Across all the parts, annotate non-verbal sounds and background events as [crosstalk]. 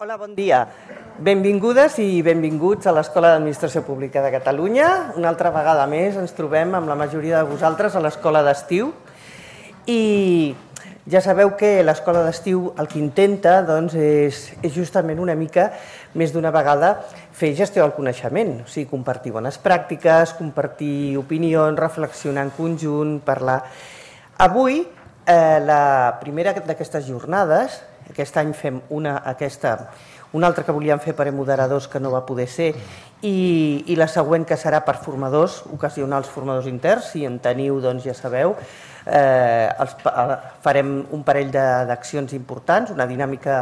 Hola, bon dia. Benvingudes i benvinguts a l'Escola d'Administració Pública de Catalunya. Una altra vegada més ens trobem amb la majoria de vosaltres a l'Escola d'Estiu. I ja sabeu que l'Escola d'Estiu el que intenta doncs, és, és justament una mica, més d'una vegada, fer gestió del coneixement, o sigui, compartir bones pràctiques, compartir opinions, reflexionar en conjunt, parlar. Avui, eh, la primera d'aquestes jornades aquest any fem una, aquesta, una altra que volíem fer per a moderadors que no va poder ser i, i la següent que serà per formadors, ocasionals formadors interns, si en teniu doncs ja sabeu. Eh, els, farem un parell d'accions importants, una dinàmica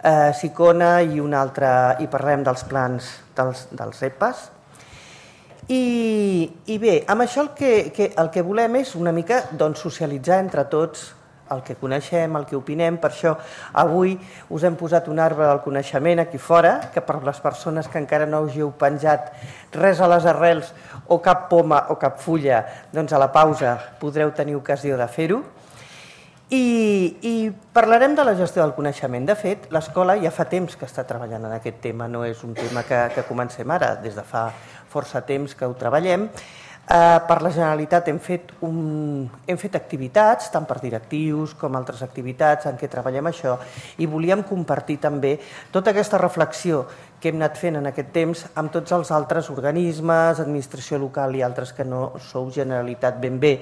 eh, sicona i una altra, i parlem dels plans dels, dels EPAs, i, I bé, amb això el que, que, el que volem és una mica doncs, socialitzar entre tots el que coneixem, el que opinem, per això avui us hem posat un arbre del coneixement aquí fora, que per les persones que encara no us hi heu penjat res a les arrels o cap poma o cap fulla, doncs a la pausa podreu tenir ocasió de fer-ho. I, I parlarem de la gestió del coneixement. De fet, l'escola ja fa temps que està treballant en aquest tema, no és un tema que, que comencem ara, des de fa força temps que ho treballem. Eh, per la Generalitat hem fet, un, hem fet activitats, tant per directius com altres activitats en què treballem això, i volíem compartir també tota aquesta reflexió que hem anat fent en aquest temps amb tots els altres organismes, administració local i altres que no sou Generalitat ben bé,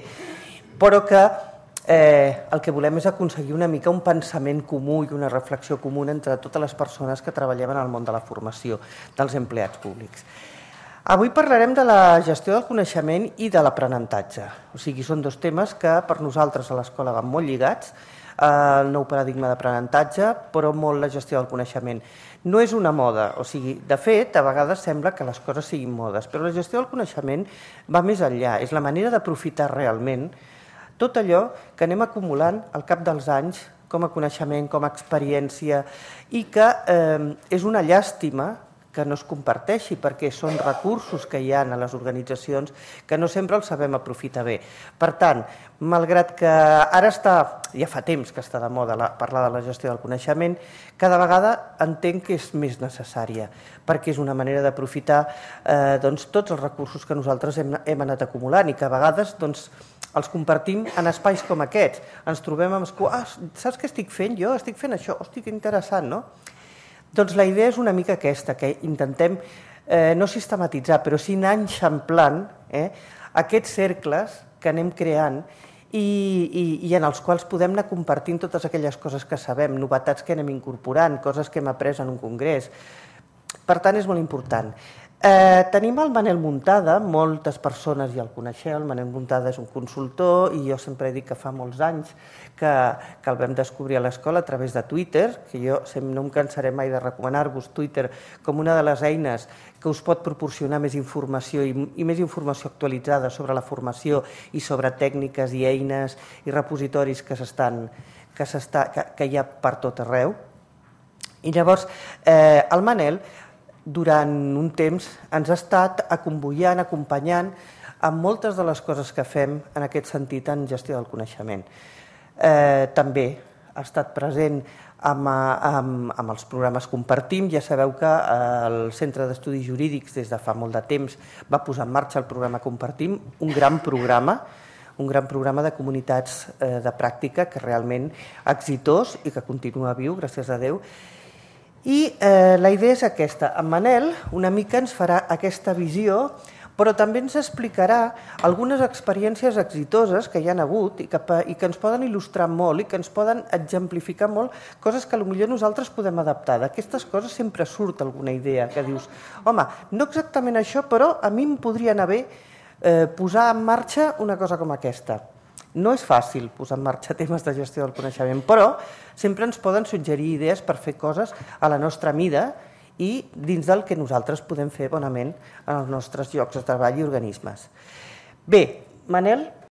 però que eh, el que volem és aconseguir una mica un pensament comú i una reflexió comuna entre totes les persones que treballem en el món de la formació dels empleats públics. Avui parlarem de la gestió del coneixement i de l'aprenentatge. O sigui, són dos temes que per nosaltres a l'escola van molt lligats, eh, el nou paradigma d'aprenentatge, però molt la gestió del coneixement. No és una moda, o sigui, de fet, a vegades sembla que les coses siguin modes, però la gestió del coneixement va més enllà, és la manera d'aprofitar realment tot allò que anem acumulant al cap dels anys com a coneixement, com a experiència, i que eh, és una llàstima que no es comparteixi, perquè són recursos que hi ha a les organitzacions que no sempre els sabem aprofitar bé. Per tant, malgrat que ara està, ja fa temps que està de moda la, parlar de la gestió del coneixement, cada vegada entenc que és més necessària, perquè és una manera d'aprofitar eh, doncs, tots els recursos que nosaltres hem, hem anat acumulant i que a vegades doncs, els compartim en espais com aquests. Ens trobem amb... Ah, saps què estic fent jo? Estic fent això. Hosti, que interessant, no? Doncs la idea és una mica aquesta, que intentem eh, no sistematitzar, però sí anar enxamplant eh, aquests cercles que anem creant i, i, i en els quals podem anar compartint totes aquelles coses que sabem, novetats que anem incorporant, coses que hem après en un congrés. Per tant, és molt important. Eh, tenim el Manel Muntada, moltes persones ja el coneixeu, el Manel Muntada és un consultor i jo sempre dic que fa molts anys que, que el vam descobrir a l'escola a través de Twitter, que jo no em cansaré mai de recomanar-vos Twitter com una de les eines que us pot proporcionar més informació i, i més informació actualitzada sobre la formació i sobre tècniques i eines i repositoris que, que, que, que hi ha per tot arreu. I llavors, eh, el Manel durant un temps ens ha estat acomboiant, acompanyant en moltes de les coses que fem en aquest sentit en gestió del coneixement. Eh, també ha estat present amb, amb, amb els programes Compartim. Ja sabeu que eh, el Centre d'Estudis Jurídics des de fa molt de temps va posar en marxa el programa Compartim, un gran programa un gran programa de comunitats eh, de pràctica que realment exitós i que continua viu, gràcies a Déu, i eh, la idea és aquesta. En Manel una mica ens farà aquesta visió, però també ens explicarà algunes experiències exitoses que hi han hagut i que, i que ens poden il·lustrar molt i que ens poden exemplificar molt coses que millor nosaltres podem adaptar. D'aquestes coses sempre surt alguna idea que dius home, no exactament això, però a mi em podria anar bé eh, posar en marxa una cosa com aquesta. No és fàcil posar en marxa [laughs] temes de gestió del coneixement, però sempre ens poden suggerir idees per fer coses a la nostra mida i dins del que nosaltres podem fer bonament en els nostres llocs de treball i organismes. Bé, Manel,